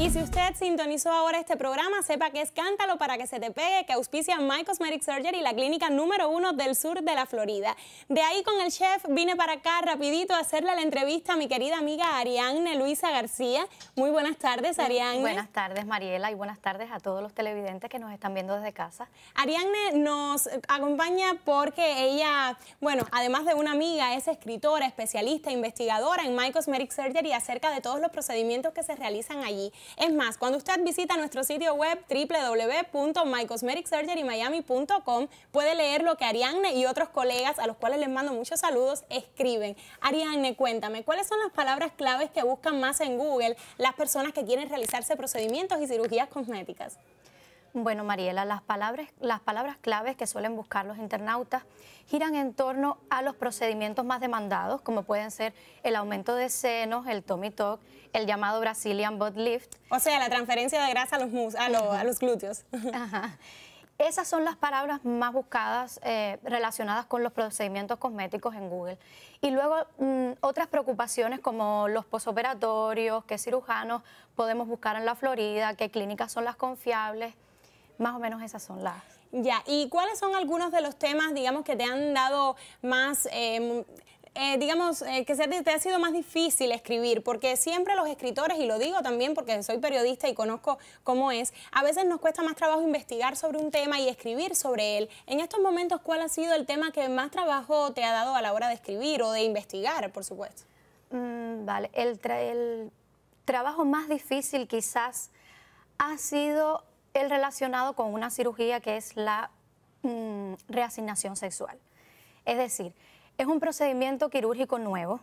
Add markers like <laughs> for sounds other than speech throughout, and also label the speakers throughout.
Speaker 1: Y si usted sintonizó ahora este programa, sepa que es Cántalo para que se te pegue, que auspicia My Cosmetic Surgery, la clínica número uno del sur de la Florida. De ahí con el chef vine para acá rapidito a hacerle la entrevista a mi querida amiga Ariane Luisa García. Muy buenas tardes, Ariane. Buenas tardes, Mariela, y buenas tardes a todos
Speaker 2: los televidentes que nos están viendo desde casa.
Speaker 1: Ariane nos acompaña porque ella, bueno, además de una amiga, es escritora, especialista, investigadora en My Cosmetic Surgery acerca de todos los procedimientos que se realizan allí. Es más, cuando usted visita nuestro sitio web www.mycosmeticsurgerymiami.com, puede leer lo que Ariane y otros colegas, a los cuales les mando muchos saludos, escriben. Ariane, cuéntame, ¿cuáles son las palabras claves que buscan más en Google las personas que quieren realizarse procedimientos y cirugías cosméticas?
Speaker 2: Bueno, Mariela, las palabras, las palabras claves que suelen buscar los internautas giran en torno a los procedimientos más demandados, como pueden ser el aumento de senos, el tummy tuck, el llamado Brazilian butt lift.
Speaker 1: O sea, la transferencia de grasa a los, mus, a, los
Speaker 2: glúteos. <laughs> Esas son las palabras más buscadas eh, relacionadas con los procedimientos cosméticos en Google. Y luego mm, otras preocupaciones como los posoperatorios, qué cirujanos podemos
Speaker 1: buscar en la Florida, qué clínicas son las confiables. Más o menos esas son las. Ya, ¿y cuáles son algunos de los temas, digamos, que te han dado más... Em, eh, digamos, eh, que se te, ha sido más difícil escribir, porque siempre los escritores, y lo digo también porque soy periodista y conozco cómo es, a veces nos cuesta más trabajo investigar sobre un tema y escribir sobre él. En estos momentos, ¿cuál ha sido el tema que más trabajo te ha dado a la hora de escribir o de investigar, por supuesto?
Speaker 2: Mm, vale, el trabajo más difícil quizás ha sido relacionado con una cirugía que es la mm, reasignación sexual. Es decir, es un procedimiento quirúrgico nuevo,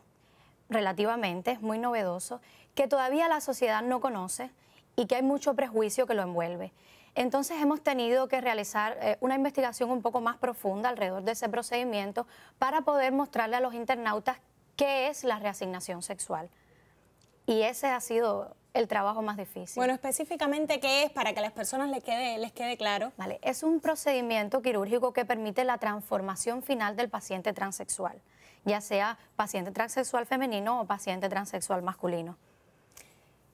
Speaker 2: relativamente, es muy novedoso, que todavía la sociedad no conoce y que hay mucho prejuicio que lo envuelve. Entonces hemos tenido que realizar eh, una investigación un poco más profunda alrededor de ese procedimiento para poder mostrarle a los internautas qué es la reasignación sexual. Y ese ha sido el trabajo más difícil. Bueno,
Speaker 1: específicamente, ¿qué es para que a las personas les quede, les quede claro? Vale, es un procedimiento
Speaker 2: quirúrgico que permite la transformación final del paciente transexual, ya sea paciente transexual femenino o paciente transexual masculino.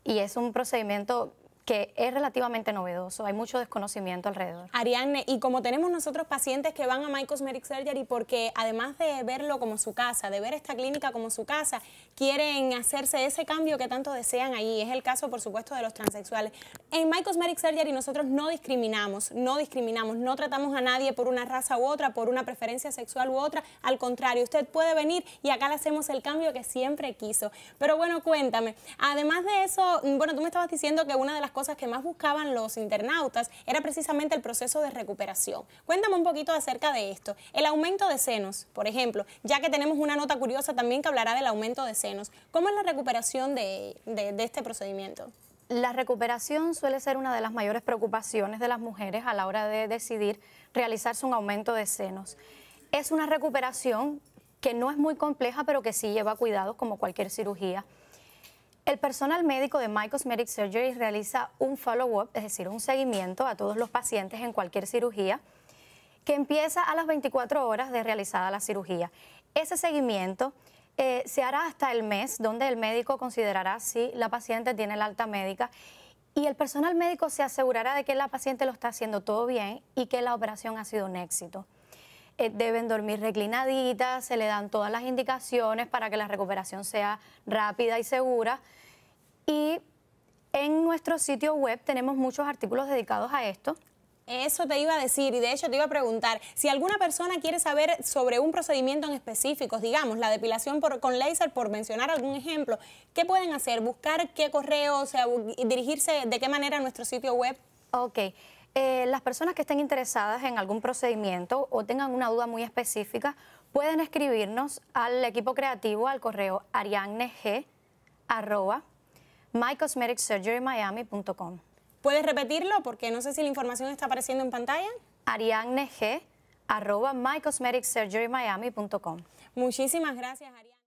Speaker 2: Y es un
Speaker 1: procedimiento que es relativamente novedoso, hay mucho desconocimiento alrededor. Ariadne, y como tenemos nosotros pacientes que van a My Cosmetic Surgery porque además de verlo como su casa, de ver esta clínica como su casa, quieren hacerse ese cambio que tanto desean ahí, es el caso por supuesto de los transexuales. En My Cosmetic Surgery nosotros no discriminamos, no discriminamos, no tratamos a nadie por una raza u otra, por una preferencia sexual u otra, al contrario, usted puede venir y acá le hacemos el cambio que siempre quiso. Pero bueno, cuéntame, además de eso, bueno, tú me estabas diciendo que una de las que más buscaban los internautas era precisamente el proceso de recuperación. Cuéntame un poquito acerca de esto. El aumento de senos, por ejemplo, ya que tenemos una nota curiosa también que hablará del aumento de senos. ¿Cómo es la recuperación de, de este procedimiento?
Speaker 2: La recuperación suele ser una de las mayores preocupaciones de las mujeres a la hora de decidir realizarse un aumento de senos. Es una recuperación que no es muy compleja, pero que sí lleva cuidados como cualquier cirugía. El personal médico de My Cosmetic Surgery realiza un follow-up, es decir, un seguimiento a todos los pacientes en cualquier cirugía que empieza a las 24 horas de realizada la cirugía. Ese seguimiento eh, se hará hasta el mes, donde el médico considerará si la paciente tiene la alta médica y el personal médico se asegurará de que la paciente lo está haciendo todo bien y que la operación ha sido un éxito. Eh, deben dormir reclinaditas, se le dan todas las indicaciones para que la recuperación sea rápida y segura. Y en
Speaker 1: nuestro sitio web tenemos muchos artículos dedicados a esto. Eso te iba a decir y de hecho te iba a preguntar, si alguna persona quiere saber sobre un procedimiento en específico, digamos la depilación por, con láser, por mencionar algún ejemplo, ¿qué pueden hacer? ¿Buscar qué correo, dirigirse de qué manera a nuestro sitio web? Ok,
Speaker 2: eh, las personas que estén interesadas en algún procedimiento o tengan una duda muy específica, pueden escribirnos al equipo creativo al correo ariagneg arroba
Speaker 1: ¿Puedes repetirlo? Porque no sé si la información está apareciendo en pantalla. arianeg.mycosmeticsurgerymiami.com arroba Muchísimas gracias, Ariane.